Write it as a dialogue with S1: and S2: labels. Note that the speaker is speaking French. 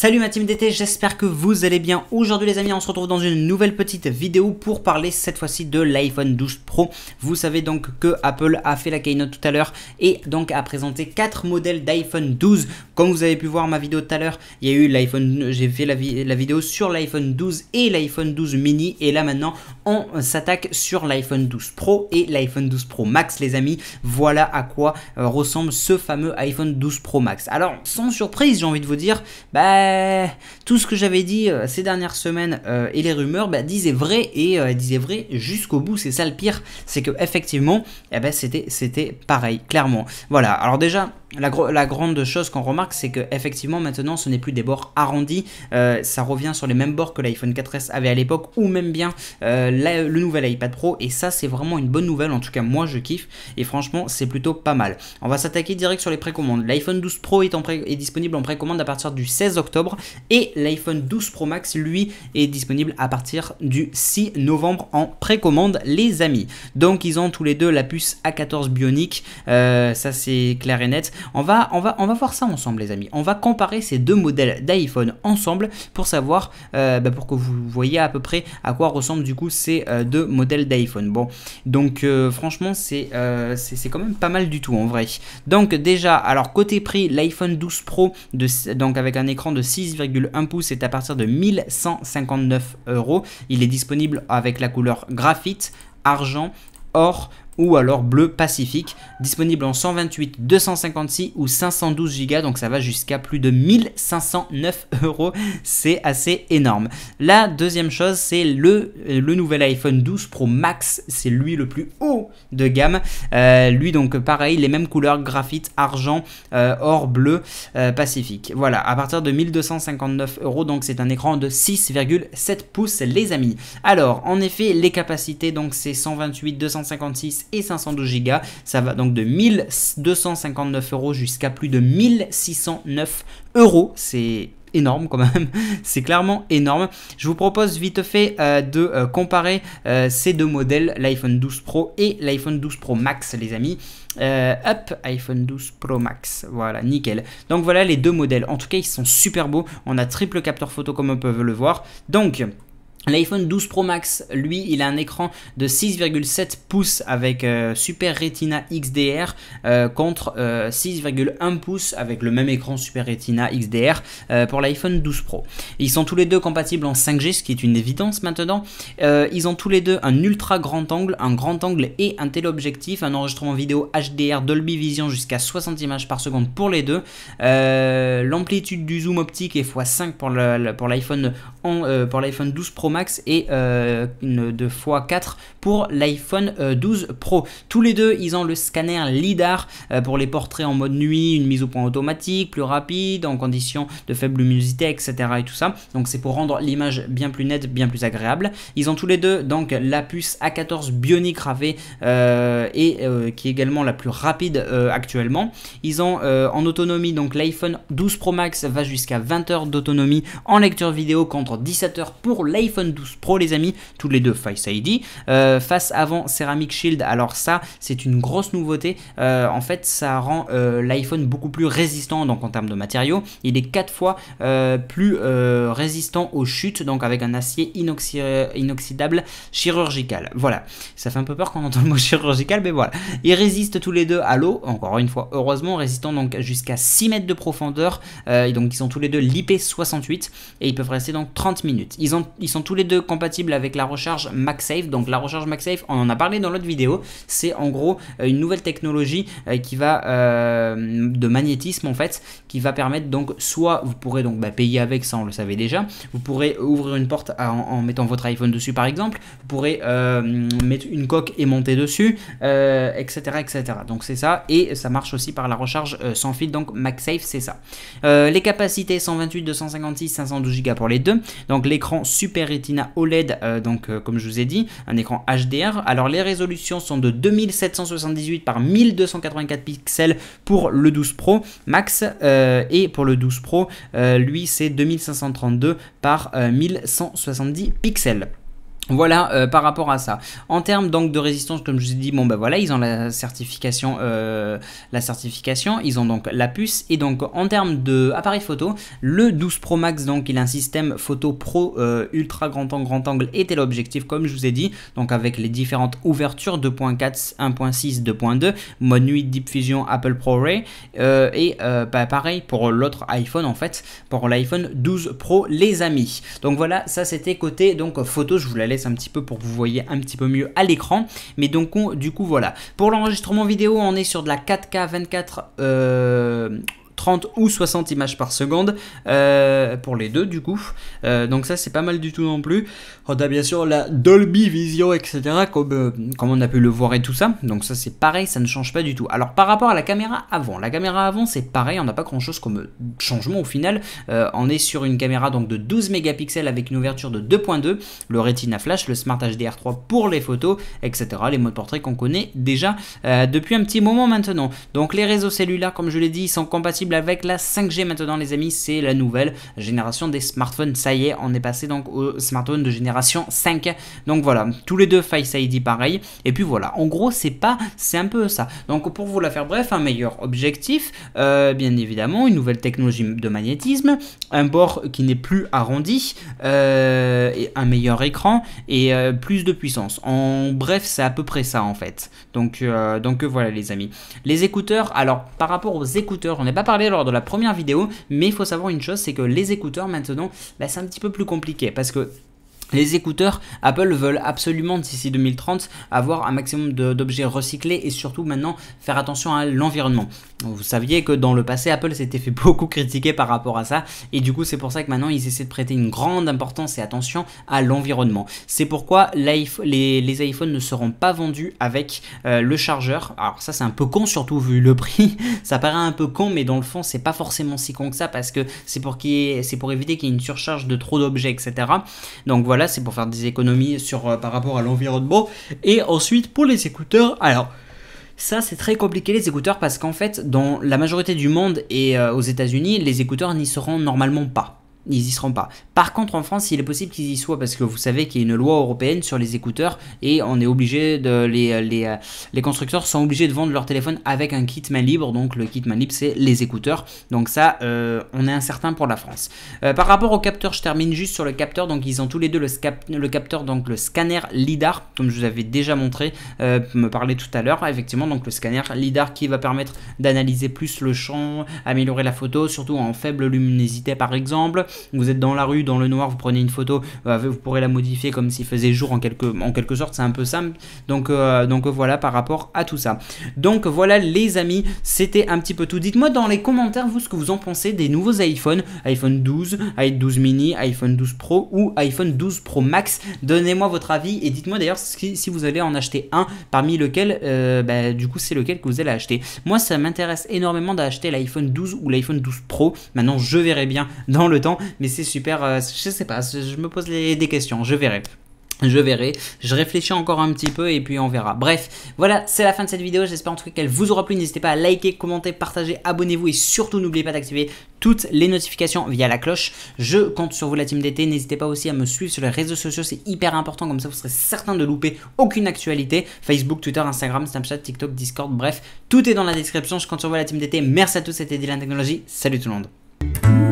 S1: Salut ma team d'été, j'espère que vous allez bien. Aujourd'hui les amis, on se retrouve dans une nouvelle petite vidéo pour parler cette fois-ci de l'iPhone 12 Pro. Vous savez donc que Apple a fait la keynote tout à l'heure et donc a présenté 4 modèles d'iPhone 12. Comme vous avez pu voir ma vidéo tout à l'heure, il y a eu l'iPhone, j'ai fait la, vidéo sur l'iPhone 12 et l'iPhone 12 mini et là maintenant on s'attaque sur l'iPhone 12 Pro et l'iPhone 12 Pro Max les amis. Voilà à quoi euh, ressemble ce fameux iPhone 12 Pro Max. Alors sans surprise j'ai envie de vous dire, bah euh, tout ce que j'avais dit euh, ces dernières semaines euh, et les rumeurs bah, disaient vrai et disaient vrai jusqu'au bout. C'est ça le pire, c'est que effectivement, eh ben, c'était pareil, clairement. Voilà, alors déjà, la, grande chose qu'on remarque, c'est que effectivement maintenant, ce n'est plus des bords arrondis. Euh, ça revient sur les mêmes bords que l'iPhone 4S avait à l'époque, ou même bien euh, le nouvel iPad Pro. Et ça, c'est vraiment une bonne nouvelle. En tout cas, moi, je kiffe. Et franchement, c'est plutôt pas mal. On va s'attaquer direct sur les précommandes. L'iPhone 12 Pro est, disponible en précommande à partir du 16 octobre, et l'iPhone 12 Pro Max, lui, est disponible à partir du 6 novembre en précommande, les amis. Donc, ils ont tous les deux la puce A14 Bionic. Euh, ça, c'est clair et net. On va, on, va, on va voir ça ensemble les amis. On va comparer ces deux modèles d'iPhone ensemble pour savoir, euh, bah, pour que vous voyez à peu près à quoi ressemblent du coup ces euh, deux modèles d'iPhone. Bon, donc euh, franchement c'est quand même pas mal du tout en vrai. Donc déjà, alors côté prix, l'iPhone 12 Pro, donc avec un écran de 6,1 pouces est à partir de 1159 euros. Il est disponible avec la couleur graphite, argent, or, ou alors bleu pacifique, disponible en 128, 256 ou 512 Go, donc ça va jusqu'à plus de 1509 euros, c'est assez énorme. La deuxième chose, c'est le, euh, le nouvel iPhone 12 Pro Max, c'est lui le plus haut de gamme, euh, lui donc pareil, les mêmes couleurs graphite, argent, euh, or, bleu, pacifique. Voilà, à partir de 1259 euros, donc c'est un écran de 6,7 pouces les amis. Alors, en effet, les capacités, donc c'est 128, 256 et 512 Go. Ça va donc de 1259 euros jusqu'à plus de 1609 euros. C'est énorme quand même, c'est clairement énorme. Je vous propose vite fait euh, de euh, comparer euh, ces deux modèles, l'iPhone 12 Pro et l'iPhone 12 Pro Max les amis. up iPhone 12 Pro Max, voilà, nickel. Donc voilà les deux modèles, en tout cas ils sont super beaux, on a triple capteur photo comme on peut le voir. Donc... L'iPhone 12 Pro Max, lui, il a un écran de 6,7 pouces avec euh, Super Retina XDR euh, contre 6,1 euh, pouces avec le même écran Super Retina XDR pour l'iPhone 12 Pro. Ils sont tous les deux compatibles en 5G, ce qui est une évidence maintenant. ils ont tous les deux un ultra grand angle, un grand angle et un téléobjectif, un enregistrement vidéo HDR Dolby Vision jusqu'à 60 images par seconde pour les deux. L'amplitude du zoom optique est x5 pour l'iPhone pour 12 Pro Max et euh, une de x4 pour l'iPhone 12 euh, Pro. Tous les deux, ils ont le scanner LIDAR euh, pour les portraits en mode nuit, une mise au point automatique, plus rapide, en conditions de faible luminosité, etc. et tout ça. Donc c'est pour rendre l'image bien plus nette, bien plus agréable. Ils ont tous les deux donc la puce A14 Bionic Ravé et qui est également la plus rapide actuellement. Ils ont en autonomie donc l'iPhone 12 Pro Max va jusqu'à 20 heures d'autonomie en lecture vidéo contre 17 heures pour l'iPhone 12 Pro, les amis, tous les deux Face ID. Euh, face avant Ceramic Shield, alors ça, c'est une grosse nouveauté. Euh, en fait, ça rend euh, l'iPhone beaucoup plus résistant donc en termes de matériaux. Il est 4 fois plus résistant aux chutes, donc avec un acier inoxydable chirurgical. Voilà, ça fait un peu peur quand on entend le mot chirurgical, mais voilà. Ils résistent tous les deux à l'eau, encore une fois, heureusement, résistant donc jusqu'à 6 mètres de profondeur. et donc, ils sont tous les deux l'IP68 et ils peuvent rester donc 30 minutes. Ils, ont, ils sont tous les deux compatibles avec la recharge MagSafe. Donc la recharge MagSafe, on en a parlé dans l'autre vidéo, c'est en gros euh, une nouvelle technologie euh, qui va euh, de magnétisme en fait, qui va permettre donc soit vous pourrez donc bah, payer avec, ça on le savait déjà, vous pourrez ouvrir une porte en, mettant votre iPhone dessus par exemple, vous pourrez mettre une coque et monter dessus, etc., etc. Donc c'est ça et ça marche aussi par la recharge sans fil, donc MagSafe c'est ça. les capacités 128, 256, 512 Go pour les deux. Donc l'écran Super Retina OLED, euh, donc euh, comme je vous ai dit, un écran HDR. Alors les résolutions sont de 2778 par 1284 pixels pour le 12 Pro Max euh, et pour le 12 Pro, lui c'est 2532 par 1170 pixels. Voilà euh, par rapport à ça. En termes donc de résistance, comme je vous ai dit, bon ben voilà, ils ont la certification, euh, la certification, ils ont donc la puce et donc en termes de appareil photo, le 12 Pro Max donc il a un système photo pro euh, ultra grand angle, grand angle et téléobjectif comme je vous ai dit, donc avec les différentes ouvertures 2.4, 1.6, 2.2, mode nuit, deep fusion, Apple Pro Ray et bah, pareil pour l'autre iPhone en fait, pour l'iPhone 12 Pro les amis. Donc voilà, ça c'était côté donc photo, je vous la laisse un petit peu pour que vous voyez un petit peu mieux à l'écran. Mais donc, on, du coup, voilà. Pour l'enregistrement vidéo, on est sur de la 4K 24... Euh, 30 ou 60 images par seconde euh, pour les deux du coup. Euh, donc ça c'est pas mal du tout non plus. On oh, a bien sûr la Dolby Vision etc euh, comme, on a pu le voir et tout ça. Donc ça c'est pareil, ça ne change pas du tout. Alors par rapport à la caméra avant, la caméra avant c'est pareil, on n'a pas grand chose comme changement au final. on est sur une caméra donc de 12 mégapixels avec une ouverture de 2.2, le Retina Flash, le Smart HDR3 pour les photos etc. Les modes portrait qu'on connaît déjà depuis un petit moment maintenant. Donc les réseaux cellulaires comme je l'ai dit ils sont compatibles avec la 5G maintenant les amis, c'est la nouvelle génération des smartphones, ça y est, on est passé donc au smartphone de génération 5. Donc voilà, tous les deux Face ID pareil, et puis voilà, en gros c'est pas, c'est un peu ça. Donc pour vous la faire bref, un meilleur objectif, euh, bien évidemment, une nouvelle technologie de magnétisme, un bord qui n'est plus arrondi, euh, un meilleur écran et euh, plus de puissance. En bref, c'est à peu près ça en fait. Donc, donc voilà les amis. Les écouteurs, alors par rapport aux écouteurs, on n'est pas parlé lors de la première vidéo, mais il faut savoir une chose, c'est que les écouteurs maintenant, bah, c'est un petit peu plus compliqué parce que les écouteurs, Apple veulent absolument d'ici 2030 avoir un maximum d'objets recyclés et surtout maintenant faire attention à l'environnement. Vous saviez que dans le passé, Apple s'était fait beaucoup critiquer par rapport à ça et du coup c'est pour ça que maintenant ils essaient de prêter une grande importance et attention à l'environnement. C'est pourquoi les, iPhones ne seront pas vendus avec euh, le chargeur. Alors ça c'est un peu con surtout vu le prix, ça paraît un peu con mais dans le fond c'est pas forcément si con que ça parce que c'est pour, pour éviter qu'il y ait une surcharge de trop d'objets etc. Donc voilà voilà, c'est pour faire des économies sur, euh, par rapport à l'environnement. Et ensuite, pour les écouteurs, alors... Ça, c'est très compliqué les écouteurs parce qu'en fait, dans la majorité du monde et euh, aux États-Unis, les écouteurs n'y seront normalement pas ils n'y seront pas. Par contre, en France, il est possible qu'ils y soient parce que vous savez qu'il y a une loi européenne sur les écouteurs et on est obligé de. Les, les, euh, les constructeurs sont obligés de vendre leur téléphone avec un kit main libre. Donc, le kit main libre, c'est les écouteurs. Donc, ça, euh, on est incertain pour la France. Euh, par rapport au capteur, je termine juste sur le capteur. Donc, ils ont tous les deux le, le capteur, donc le scanner LIDAR, comme je vous avais déjà montré, me parler tout à l'heure. Effectivement, donc le scanner LIDAR qui va permettre d'analyser plus le champ, améliorer la photo, surtout en faible luminosité par exemple. Vous êtes dans la rue, dans le noir, vous prenez une photo, euh, vous pourrez la modifier comme s'il faisait jour en quelque, en quelque sorte, c'est un peu simple. Donc, euh, donc voilà par rapport à tout ça. Donc voilà les amis, c'était un petit peu tout. Dites-moi dans les commentaires vous ce que vous en pensez des nouveaux iPhone, iPhone 12, iPhone 12 mini, iPhone 12 Pro ou iPhone 12 Pro Max. Donnez-moi votre avis et dites-moi d'ailleurs si, vous allez en acheter un parmi lequel, euh, bah, du coup c'est lequel que vous allez acheter. Moi ça m'intéresse énormément d'acheter l'iPhone 12 ou l'iPhone 12 Pro. Maintenant je verrai bien dans le temps, mais c'est super, je sais pas, je me pose des questions, je verrai. Je verrai, je réfléchis encore un petit peu et puis on verra. Bref, voilà, c'est la fin de cette vidéo. J'espère en tout cas qu'elle vous aura plu. N'hésitez pas à liker, commenter, partager, abonnez-vous et surtout n'oubliez pas d'activer toutes les notifications via la cloche. Je compte sur vous la team d'été. N'hésitez pas aussi à me suivre sur les réseaux sociaux, c'est hyper important, comme ça vous serez certain de louper aucune actualité. Facebook, Twitter, Instagram, Snapchat, TikTok, Discord, bref, tout est dans la description. Je compte sur vous la team d'été. Merci à tous, c'était Dylan Technologie. Salut tout le monde.